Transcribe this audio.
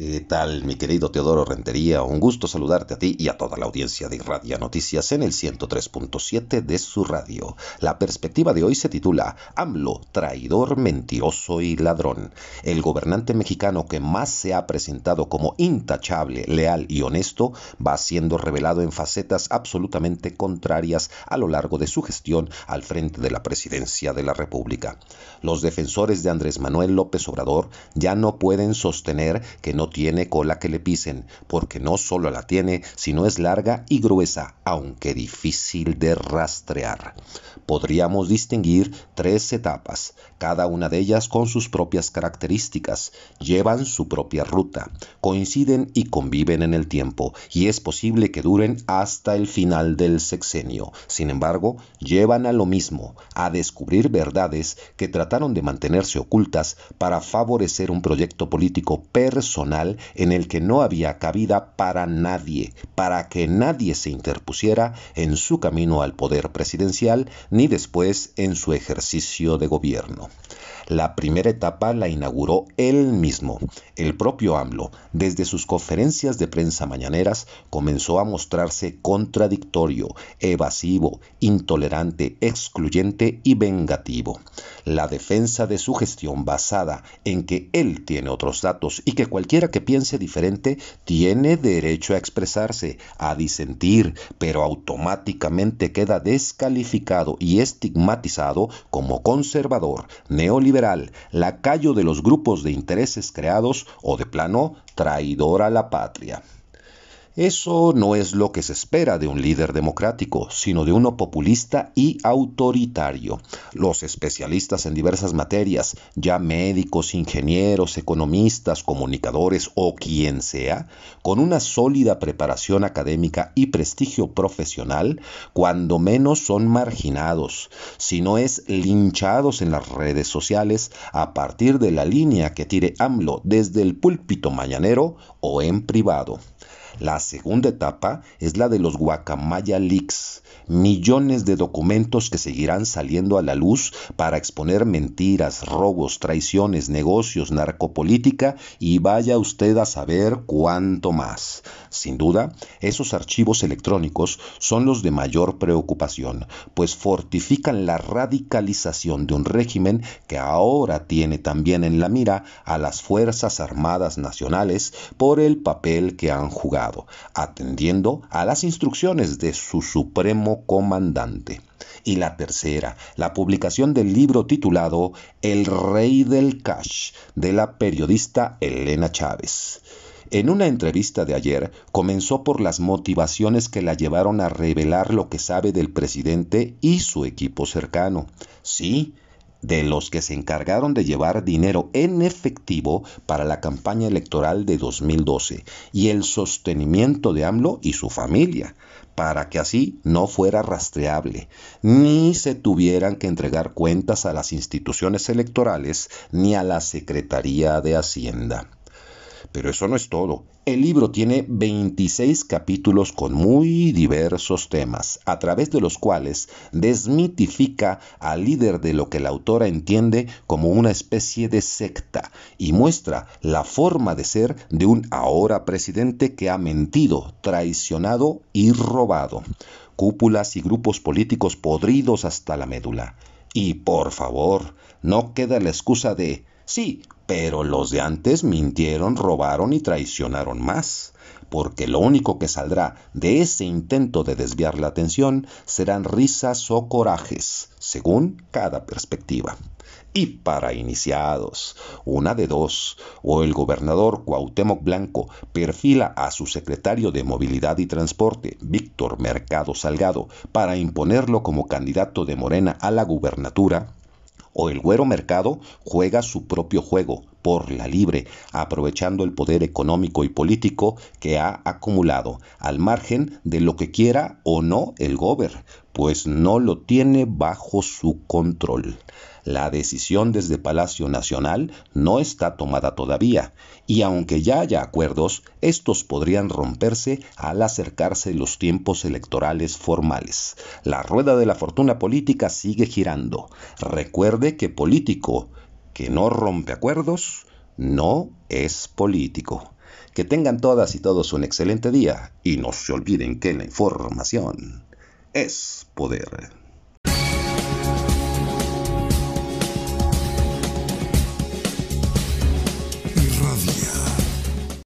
¿Qué tal, mi querido Teodoro Rentería? Un gusto saludarte a ti y a toda la audiencia de Radio Noticias en el 103.7 de su radio. La perspectiva de hoy se titula AMLO, traidor, mentiroso y ladrón. El gobernante mexicano que más se ha presentado como intachable, leal y honesto va siendo revelado en facetas absolutamente contrarias a lo largo de su gestión al frente de la presidencia de la República. Los defensores de Andrés Manuel López Obrador ya no pueden sostener que no tiene cola que le pisen, porque no solo la tiene, sino es larga y gruesa, aunque difícil de rastrear. Podríamos distinguir tres etapas, cada una de ellas con sus propias características, llevan su propia ruta, coinciden y conviven en el tiempo, y es posible que duren hasta el final del sexenio. Sin embargo, llevan a lo mismo, a descubrir verdades que trataron de mantenerse ocultas para favorecer un proyecto político personal en el que no había cabida para nadie, para que nadie se interpusiera en su camino al poder presidencial ni después en su ejercicio de gobierno. La primera etapa la inauguró él mismo. El propio AMLO, desde sus conferencias de prensa mañaneras, comenzó a mostrarse contradictorio, evasivo, intolerante, excluyente y vengativo. La defensa de su gestión basada en que él tiene otros datos y que cualquiera que piense diferente tiene derecho a expresarse, a disentir, pero automáticamente queda descalificado y estigmatizado como conservador, neoliberal, lacayo de los grupos de intereses creados o de plano traidor a la patria. Eso no es lo que se espera de un líder democrático, sino de uno populista y autoritario. Los especialistas en diversas materias, ya médicos, ingenieros, economistas, comunicadores o quien sea, con una sólida preparación académica y prestigio profesional, cuando menos son marginados, si no es linchados en las redes sociales a partir de la línea que tire AMLO desde el púlpito mañanero o en privado. La segunda etapa es la de los Guacamaya Leaks, millones de documentos que seguirán saliendo a la luz para exponer mentiras, robos, traiciones, negocios, narcopolítica y vaya usted a saber cuánto más. Sin duda, esos archivos electrónicos son los de mayor preocupación, pues fortifican la radicalización de un régimen que ahora tiene también en la mira a las Fuerzas Armadas Nacionales por el papel que han jugado atendiendo a las instrucciones de su supremo comandante. Y la tercera, la publicación del libro titulado El Rey del Cash, de la periodista Elena Chávez. En una entrevista de ayer comenzó por las motivaciones que la llevaron a revelar lo que sabe del presidente y su equipo cercano. Sí, de los que se encargaron de llevar dinero en efectivo para la campaña electoral de 2012 y el sostenimiento de AMLO y su familia, para que así no fuera rastreable, ni se tuvieran que entregar cuentas a las instituciones electorales ni a la Secretaría de Hacienda. Pero eso no es todo. El libro tiene 26 capítulos con muy diversos temas, a través de los cuales desmitifica al líder de lo que la autora entiende como una especie de secta y muestra la forma de ser de un ahora presidente que ha mentido, traicionado y robado. Cúpulas y grupos políticos podridos hasta la médula. Y por favor, no queda la excusa de Sí, pero los de antes mintieron, robaron y traicionaron más, porque lo único que saldrá de ese intento de desviar la atención serán risas o corajes, según cada perspectiva. Y para iniciados, una de dos, o el gobernador Cuauhtémoc Blanco perfila a su secretario de Movilidad y Transporte, Víctor Mercado Salgado, para imponerlo como candidato de Morena a la gubernatura, o el Güero Mercado juega su propio juego, por la libre, aprovechando el poder económico y político que ha acumulado, al margen de lo que quiera o no el gober, pues no lo tiene bajo su control. La decisión desde Palacio Nacional no está tomada todavía, y aunque ya haya acuerdos, estos podrían romperse al acercarse los tiempos electorales formales. La rueda de la fortuna política sigue girando. Recuerde que político que no rompe acuerdos no es político. Que tengan todas y todos un excelente día y no se olviden que la información es poder.